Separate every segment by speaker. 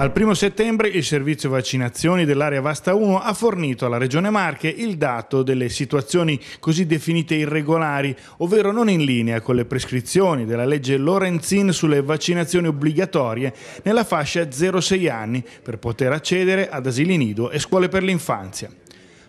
Speaker 1: Al 1 settembre il servizio vaccinazioni dell'area Vasta 1 ha fornito alla Regione Marche il dato delle situazioni così definite irregolari, ovvero non in linea con le prescrizioni della legge Lorenzin sulle vaccinazioni obbligatorie nella fascia 0-6 anni per poter accedere ad asili nido e scuole per l'infanzia.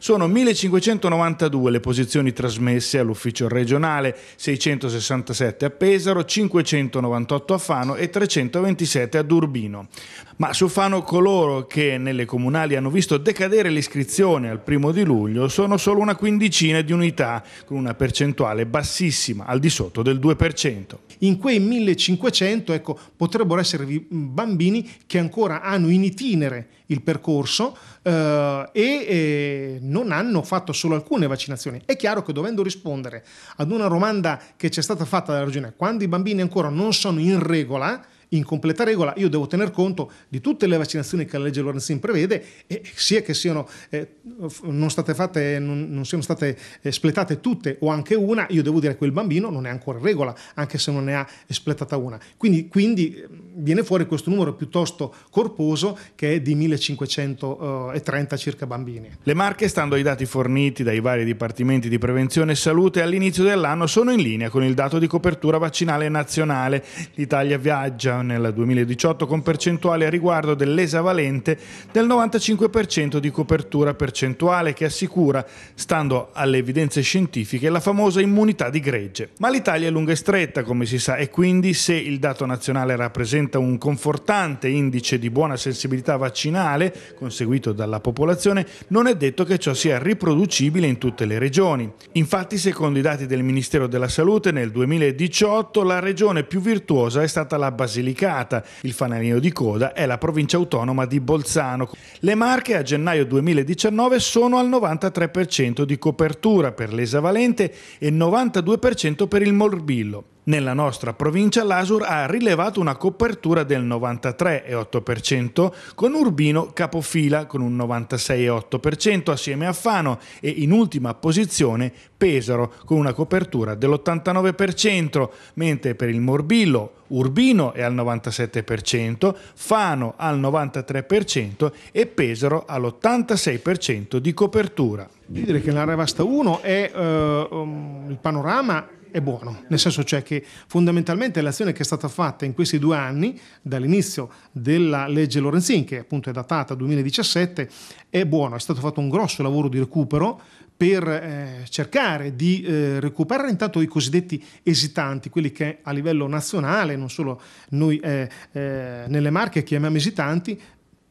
Speaker 1: Sono 1592 le posizioni trasmesse all'ufficio regionale, 667 a Pesaro, 598 a Fano e 327 ad Urbino. Ma su Fano coloro che nelle comunali hanno visto decadere l'iscrizione al primo di luglio sono solo una quindicina di unità, con una percentuale bassissima, al di sotto del 2%. In
Speaker 2: quei 1500 ecco, potrebbero esservi bambini che ancora hanno in itinere il percorso eh, e eh, non hanno fatto solo alcune vaccinazioni. È chiaro che dovendo rispondere ad una domanda che ci è stata fatta dalla Regione, quando i bambini ancora non sono in regola, in completa regola, io devo tener conto di tutte le vaccinazioni che la legge Lorenzin prevede, e sia che siano, eh, non, state fatte, non, non, siano state espletate eh, tutte o anche una, io devo dire che quel bambino non è ancora in regola, anche se non ne ha espletata una. Quindi, quindi eh, viene fuori questo numero piuttosto corposo che è di 1530 eh, circa bambini.
Speaker 1: Le marche, stando ai dati forniti dai vari dipartimenti di prevenzione e salute all'inizio dell'anno, sono in linea con il dato di copertura vaccinale nazionale. L'Italia viaggia circa nel 2018 con percentuali a riguardo dell'esavalente del 95% di copertura percentuale che assicura, stando alle evidenze scientifiche, la famosa immunità di gregge. Ma l'Italia è lunga e stretta, come si sa, e quindi se il dato nazionale rappresenta un confortante indice di buona sensibilità vaccinale conseguito dalla popolazione, non è detto che ciò sia riproducibile in tutte le regioni. Infatti, secondo i dati del Ministero della Salute, nel 2018 la regione più virtuosa è stata la Basilicata delicata. Il fanalino di coda è la provincia autonoma di Bolzano. Le Marche a gennaio 2019 sono al 93% di copertura per l'esavalente e 92% per il morbillo. Nella nostra provincia l'Asur ha rilevato una copertura del 93,8% con Urbino capofila con un 96,8% assieme a Fano e in ultima posizione Pesaro con una copertura dell'89%, mentre per il Morbillo Urbino è al 97%, Fano al 93% e Pesaro all'86% di copertura. Dire che la Revasta 1
Speaker 2: è eh, um, il panorama è buono, nel senso cioè che fondamentalmente l'azione che è stata fatta in questi due anni, dall'inizio della legge Lorenzin, che appunto è datata 2017, è buono, è stato fatto un grosso lavoro di recupero per eh, cercare di eh, recuperare intanto i cosiddetti esitanti, quelli che a livello nazionale, non solo noi eh, eh nelle marche chiamiamo esitanti,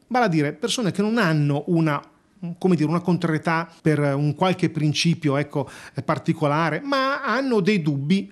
Speaker 2: vale a dire persone che non hanno una come dire, una contrarietà per un qualche principio ecco, particolare, ma hanno dei dubbi